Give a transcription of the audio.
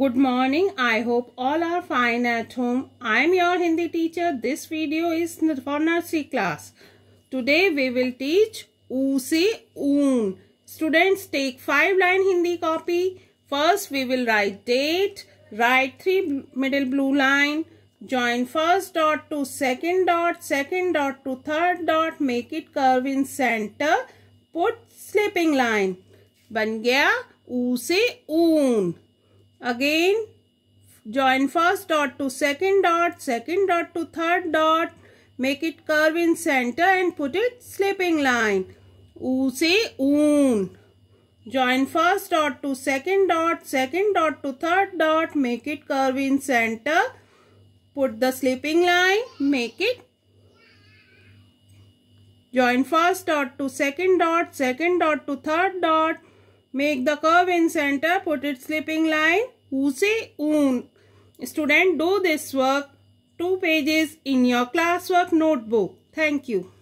Good morning. I hope all are fine at home. I am your Hindi teacher. This video is for nursery class. Today we will teach Usi Oon. Students take five line Hindi copy. First we will write date, write three middle blue line, join first dot to second dot, second dot to third dot, make it curve in center, put slipping line. बन गया ऊ से ऊन Again, join first dot to second dot, second dot to third dot. Make it curve in center and put it slipping line. U say oon. Join first dot to second dot, second dot to third dot. Make it curve in center. Put the slipping line. Make it join first dot to second dot second dot to third dot Make the curve in center, put it slipping line. Use un. Student, do this work. Two pages in your classwork notebook. Thank you.